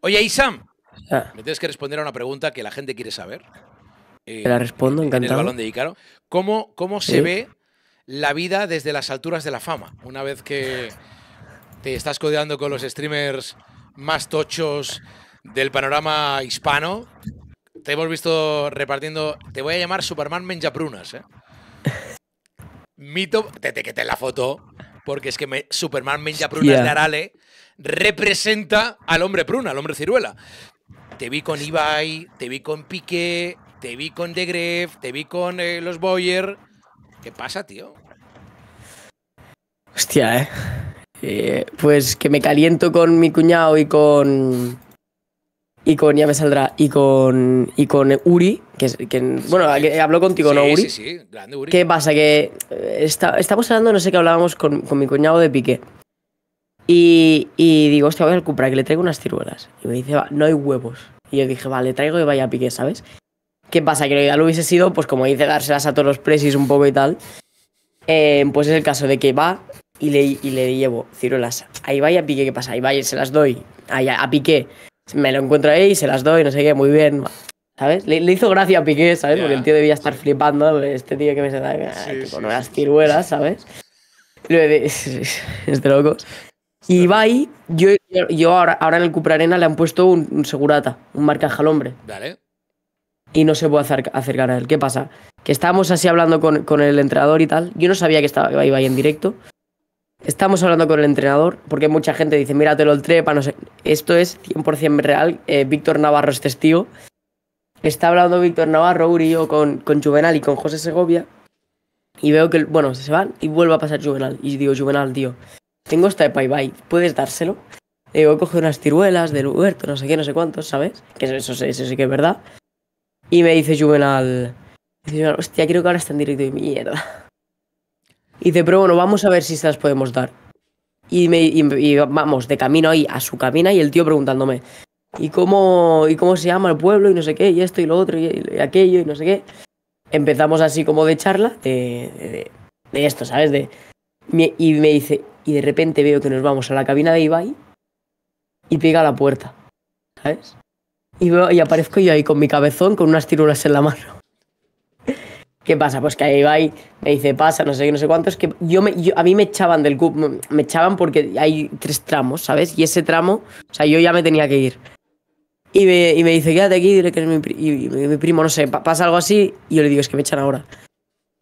Oye, Isam, ah. me tienes que responder a una pregunta que la gente quiere saber. Eh, te la respondo, encantado. En el balón de ¿Cómo, cómo se ve la vida desde las alturas de la fama? Una vez que te estás codeando con los streamers más tochos del panorama hispano, te hemos visto repartiendo. Te voy a llamar Superman Menjaprunas, ¿eh? Mito. Te, la foto porque es que Superman Menja Prunas de Arale representa al hombre pruna, al hombre ciruela. Te vi con Ibai, te vi con Piqué, te vi con Degref, te vi con eh, los Boyer. ¿Qué pasa, tío? Hostia, ¿eh? eh. Pues que me caliento con mi cuñado y con. Y con, ya me saldrá, y con. Y con Uri, que, bueno, que habló contigo, ¿no, Uri? Sí, sí, grande Uri. ¿Qué pasa? Que eh, está, estamos hablando, no sé qué hablábamos con, con mi cuñado de Piqué. Y, y digo, hostia, voy al Cupra, que le traigo unas ciruelas. Y me dice, no hay huevos. Y yo dije, vale, traigo y vaya a Piqué, ¿sabes? ¿Qué pasa? Que lo ideal hubiese sido, pues como dice, dárselas a todos los presis un poco y tal. Eh, pues es el caso de que va y le, y le llevo ciruelas. Ahí vaya Piqué, ¿qué pasa? Ahí vaya, se las doy. Ahí, a Piqué. Me lo encuentro ahí y se las doy, no sé qué, muy bien. ¿Sabes? Le, hizo gracia a Piqué, ¿sabes? Porque el tío debía estar flipando. Este tío que me se da con unas ciruelas, ¿sabes? es de locos. Y Ibai, yo, yo ahora, ahora, en el Cupra Arena le han puesto un, segurata, un marcaje al hombre. Dale. Y no se puede acercar a él. ¿Qué pasa? Que estábamos así hablando con, con, el entrenador y tal. Yo no sabía que estaba Ibai en directo. Estamos hablando con el entrenador, porque mucha gente dice, míratelo el trepa, no sé. Esto es 100% real. Eh, Víctor Navarro este es testigo está hablando Víctor Navarro, Uri con, con Juvenal y con José Segovia. Y veo que, bueno, se van y vuelve a pasar Juvenal. Y digo, Juvenal, tío, tengo esta de ¿puedes dárselo? Le eh, digo, coge unas ciruelas del huerto, no sé qué, no sé cuántos, ¿sabes? Que eso, eso, sí que es verdad. Y me dice Juvenal, dice, hostia, creo que ahora está en directo y mierda. Y dice, pero bueno, vamos a ver si se las podemos dar. Y, me, y vamos, de camino ahí a su cabina y el tío preguntándome, y cómo, y cómo se llama el pueblo y no sé qué, y esto y lo otro y, aquello y no sé qué. Empezamos así como de charla, de, de, esto, ¿sabes? De, y me dice, y de repente veo que nos vamos a la cabina de Ibai y pega la puerta, ¿sabes? Y, y aparezco yo ahí con mi cabezón, con unas tirulas en la mano. ¿Qué pasa? Pues que ahí me dice, pasa, no sé qué, no sé cuántos. Que yo me, a mí me echaban del cubo, me echaban porque hay tres tramos, ¿sabes? Y ese tramo, o sea, yo ya me tenía que ir. Y me, y me dice, quédate aquí, diré que es mi, primo, no sé, pasa algo así. Y yo le digo, es que me echan ahora.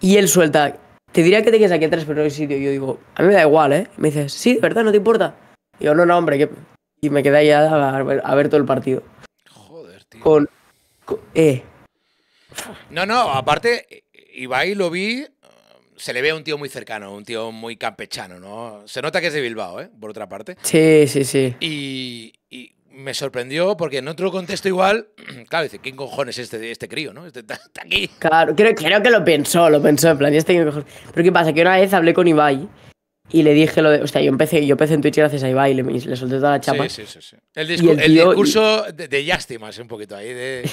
Y él suelta, te diría que te quedes aquí atrás, pero no hay sitio. Y yo digo, a mí me da igual, ¿eh? Y me dice, sí, de verdad, no te importa. Y yo, no, no, hombre, que... Y me quedé ahí a, ver, todo el partido. Joder, tío. Con, con eh. No, no, aparte, Ibai lo vi, se le ve a un tío muy cercano, un tío muy campechano, ¿no? Se nota que es de Bilbao, ¿eh? Por otra parte. Sí, sí, sí. Y, me sorprendió porque en otro contexto igual, claro, dice, ¿quién cojones es este, este crío, no? Este está, aquí. Claro, creo, que lo pensó, lo pensó, en plan, este Pero ¿qué pasa? Que una vez hablé con Ibai y le dije lo de, o sea, yo empecé, yo empecé en Twitch gracias a Ibai y le, solté toda la chapa. Sí, sí, sí. El, discurso de, de un poquito ahí, de,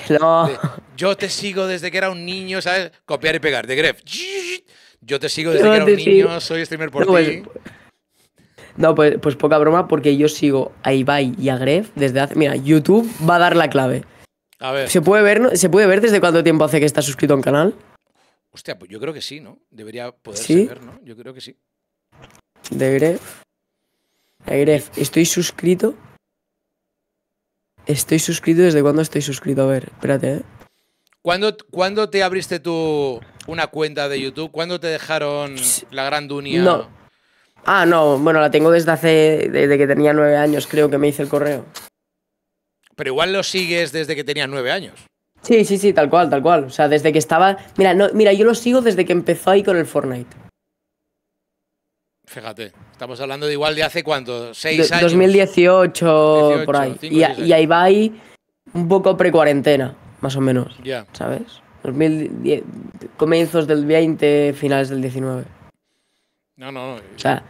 yo te sigo desde que era un niño, ¿sabes? Copiar y pegar, de Gref. Yo te sigo desde que era un niño, soy streamer por pues, ti. No, pues, pues, poca broma, porque yo sigo a Ibai y a Gref desde hace. Mira, YouTube va a dar la clave. A ver. ¿Se puede ver, ¿se puede ver desde cuánto tiempo hace que estás suscrito al canal? Hostia, pues yo creo que sí, ¿no? Debería poderse ver, ¿no? Yo creo que sí. De Gref. A Gref, estoy suscrito. Estoy suscrito desde cuándo estoy suscrito. A ver, espérate, ¿eh? ¿Cuándo, te abriste tú una cuenta de YouTube? ¿Cuándo te dejaron la gran dunia? Ah, no, bueno, la tengo desde hace. desde que tenía nueve años, creo que me hice el correo. Pero igual lo sigues desde que tenía nueve años. Sí, sí, sí, tal cual, tal cual. O sea, desde que estaba. Mira, no, mira, yo lo sigo desde que empezó ahí con el Fortnite. Fíjate, estamos hablando de igual de hace cuánto, seis años. 2018, por ahí. y, ahí va ahí un poco pre-cuarentena, más o menos. Ya. ¿Sabes? 2010, comienzos del 20, finales del 19. No, no, no. O sea,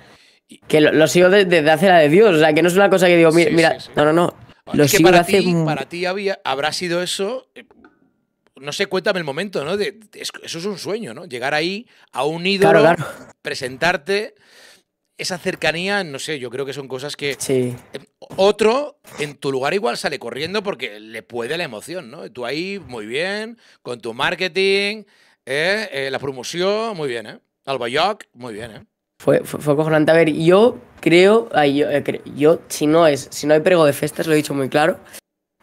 que lo, sigo desde, hace la de Dios. O sea, que no es una cosa que digo, mira, no, no, no. Lo que para, ti, para ti había, habrá sido eso. Eh, no sé, cuéntame el momento, ¿no? eso es un sueño, ¿no? Llegar ahí a un ídolo, presentarte esa cercanía, no sé, yo creo que son cosas que eh, otro en tu lugar igual sale corriendo porque le puede la emoción, ¿no? Tú ahí muy bien, con tu marketing, eh, la promoción, muy bien, ¿eh? York, muy bien, ¿eh? Fue, fue, cojonante. A ver, yo creo, eh, yo, si no es, si no hay prego de fiestas, lo he dicho muy claro,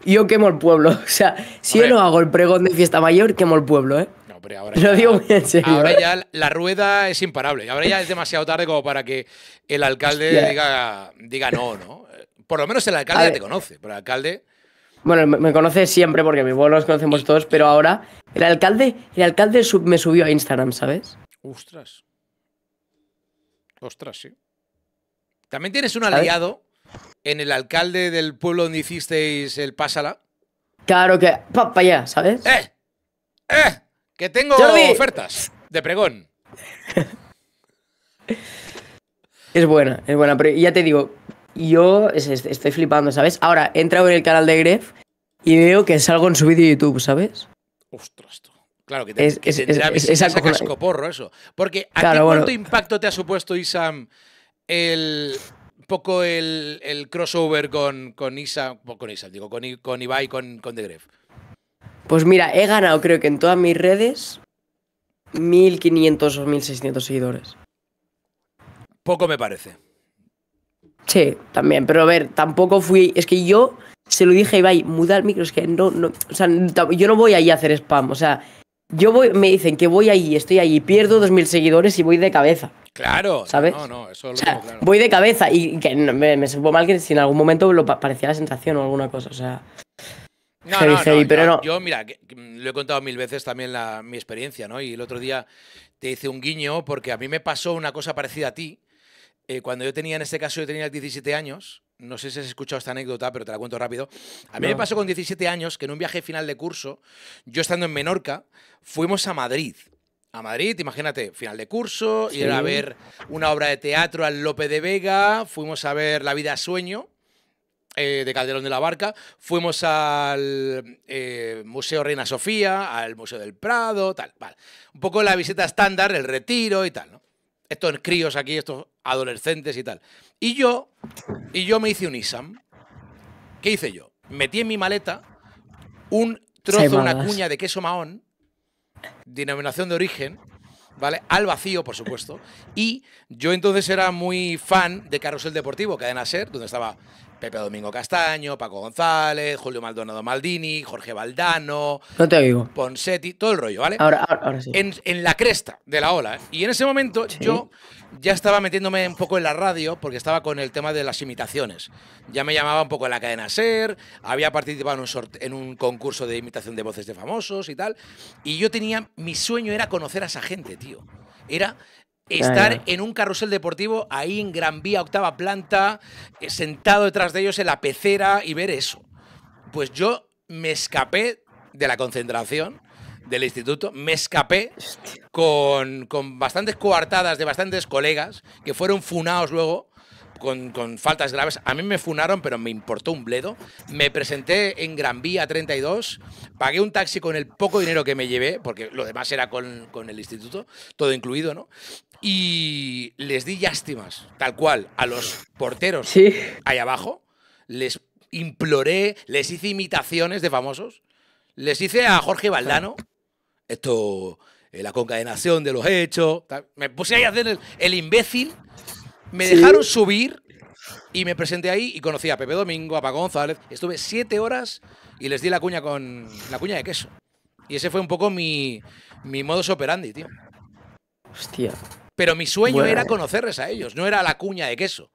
yo quemo el pueblo. O sea, si yo no hago el pregón de fiesta mayor, quemo el pueblo, ¿eh? No, pero ahora lo digo Ahora ¿eh? ya la rueda es imparable. Ahora ya es demasiado tarde como para que el alcalde diga, diga no, ¿no? Por lo menos el alcalde ya te conoce, pero alcalde. Bueno, me, conoce siempre porque mi pueblo nos conocemos todos, pero ahora el alcalde, el alcalde me subió a Instagram, ¿sabes? Ostras. Ostras, sí. También tienes un aliado en el alcalde del pueblo donde hicisteis el Pásala. Claro que. Para pa allá, ¿sabes? ¡Eh! ¡Eh! Que tengo ofertas de pregón. es buena, es buena. Pero ya te digo, yo estoy flipando, ¿sabes? Ahora, he entrado en el canal de Gref y veo que salgo en su vídeo de YouTube, ¿sabes? Ostras, esto. Claro, que, te, es, es, es, eso. Porque ¿a qué cuánto impacto te ha supuesto, Isam, el poco el, crossover con, con Isa, pues, con Isa, digo, con, con Ibai, con, con The Gref? Pues mira, he ganado creo que en todas mis redes 1500 o 1600 seguidores. Poco me parece. Sí, también, pero a ver, tampoco fui, es que yo se lo dije a Ibai, muda el micro, es que no, no, o sea, yo no voy ahí a hacer spam, o sea, yo voy, me dicen que voy ahí, estoy ahí, pierdo 2.000 seguidores y voy de cabeza. Claro, ¿sabes? No, no, eso es lo o Voy de cabeza y que me, me supo mal que si en algún momento parecía la sensación o alguna cosa, o sea. No, no, yo, mira, lo he contado mil veces también mi experiencia, ¿no? Y el otro día te hice un guiño porque a mí me pasó una cosa parecida a ti. Eh, cuando yo tenía, en este caso, yo tenía 17 años no sé si has escuchado esta anécdota, pero te la cuento rápido. A mí me pasó con 17 años que en un viaje final de curso, yo estando en Menorca, fuimos a Madrid. A Madrid, imagínate, final de curso, y era a ver una obra de teatro al Lope de Vega, fuimos a ver La vida sueño eh, de Calderón de la Barca, fuimos al eh, Museo Reina Sofía, al Museo del Prado, tal, vale. Un poco la visita estándar, el retiro y tal, Estos críos aquí, estos adolescentes y tal. Y yo y yo me hice un ISAM. ¿Qué hice yo? Metí en mi maleta un trozo, una cuña de queso mahón, denominación de origen, ¿vale? Al vacío, por supuesto. Y yo entonces era muy fan de Carrusel Deportivo, Cadena Ser, donde estaba Pepe Domingo Castaño, Paco González, Julio Maldonado Maldini, Jorge Valdano. Ponsetti, todo el rollo, ¿vale? Ahora, ahora, sí. En, la cresta de la ola. ¿eh? Y en ese momento yo ya estaba metiéndome un poco en la radio porque estaba con el tema de las imitaciones. Ya me llamaba un poco en la cadena Ser, había participado en un, en un concurso de imitación de voces de famosos y tal. Y yo tenía, mi sueño era conocer a esa gente, tío. Era estar en un carrusel deportivo ahí en Gran Vía, octava planta, eh, sentado detrás de ellos en la pecera y ver eso. Pues yo me escapé de la concentración del instituto, me escapé con, con bastantes coartadas de bastantes colegas que fueron funados luego con, faltas graves. A mí me funaron, pero me importó un bledo. Me presenté en Gran Vía 32, pagué un taxi con el poco dinero que me llevé, porque lo demás era con, el instituto, todo incluido, ¿no? Y les di lástimas, tal cual, a los porteros ahí abajo. Les imploré, les hice imitaciones de famosos. Les hice a Jorge Valdano. Esto, eh, la concadenación de los hechos. Me puse ahí a hacer el imbécil me dejaron subir y me presenté ahí y conocí a Pepe Domingo, a Paco González. Estuve siete horas y les di la cuña con la cuña de queso. Y ese fue un poco mi, mi modus operandi, tío. Hostia. Pero mi sueño era conocerles a ellos, no era la cuña de queso.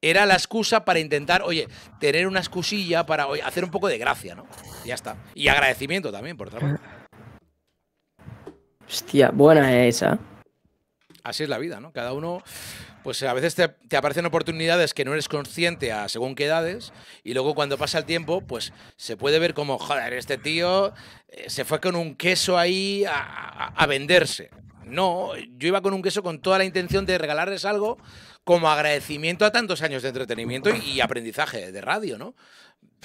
Era la excusa para intentar, oye, tener una excusilla para hacer un poco de gracia, ¿no? ya está. Y agradecimiento también, por otra parte. Hostia, buena esa así es la vida, ¿no? Cada uno, pues a veces te, aparecen oportunidades que no eres consciente a según qué edades y luego cuando pasa el tiempo, pues se puede ver como, joder, este tío eh, se fue con un queso ahí a, venderse. No, yo iba con un queso con toda la intención de regalarles algo como agradecimiento a tantos años de entretenimiento y aprendizaje de radio, ¿no?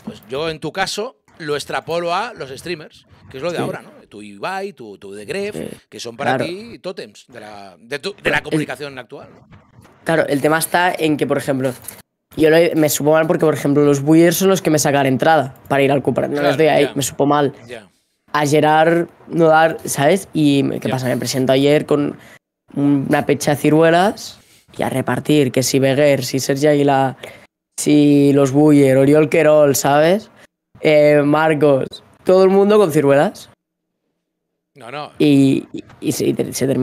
Pues yo en tu caso lo extrapolo a los streamers, que es lo de ahora, ¿no? Tu Ibai, tu, tu The Gref, que son para ti tótems de la, comunicación actual. Claro, el tema está en que, por ejemplo, yo me supo mal porque, por ejemplo, los buyers son los que me sacan entrada para ir al Cooper. No los doy ahí, me supo mal. A Gerard no dar, ¿sabes? Y ¿qué pasa? Me presento ayer con una pecha de ciruelas y a repartir, que si Beguer, si Sergi Aguilar, si los Buyer, Oriol Querol, ¿sabes? Eh, Marcos, todo el mundo con ciruelas. No, no. Y, se, se, terminó